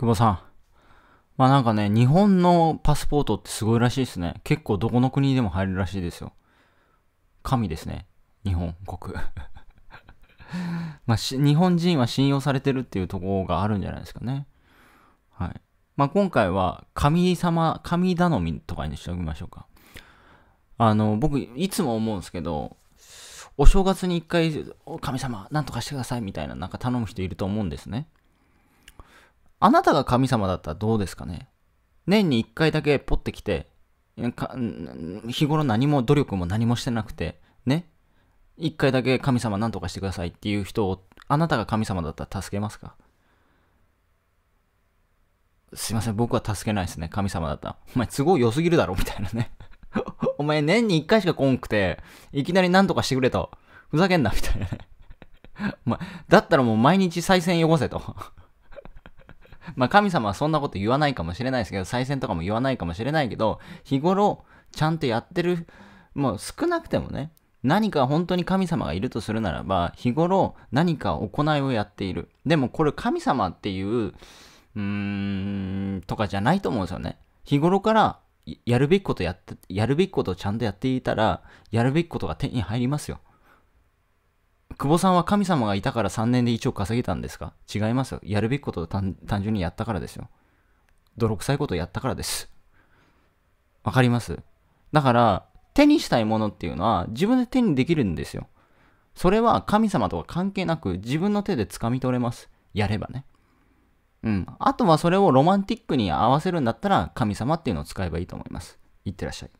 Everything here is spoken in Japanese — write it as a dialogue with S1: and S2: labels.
S1: 久保さん。まあなんかね、日本のパスポートってすごいらしいですね。結構どこの国でも入るらしいですよ。神ですね。日本国。まあ、日本人は信用されてるっていうところがあるんじゃないですかね。はい。まあ、今回は神様、神頼みとかにしておきましょうか。あの、僕、いつも思うんですけど、お正月に一回、神様、なんとかしてくださいみたいな、なんか頼む人いると思うんですね。あなたが神様だったらどうですかね年に一回だけポッてきて、日頃何も努力も何もしてなくて、ね。一回だけ神様何とかしてくださいっていう人を、あなたが神様だったら助けますかすいません、僕は助けないですね、神様だったら。お前都合良すぎるだろ、みたいなね。お前年に一回しか来んくて、いきなり何とかしてくれと。ふざけんな、みたいなね。お前、だったらもう毎日再選よこせと。まあ神様はそんなこと言わないかもしれないですけど、再選とかも言わないかもしれないけど、日頃ちゃんとやってる、もう少なくてもね、何か本当に神様がいるとするならば、日頃何か行いをやっている。でもこれ神様っていう、うーん、とかじゃないと思うんですよね。日頃からやるべきことやって、やるべきことをちゃんとやっていたら、やるべきことが手に入りますよ。久保さんは神様がいたから3年で1億稼げたんですか違いますやるべきことを単純にやったからですよ。泥臭いことをやったからです。わかりますだから、手にしたいものっていうのは自分で手にできるんですよ。それは神様とか関係なく自分の手で掴み取れます。やればね。うん。あとはそれをロマンティックに合わせるんだったら神様っていうのを使えばいいと思います。いってらっしゃい。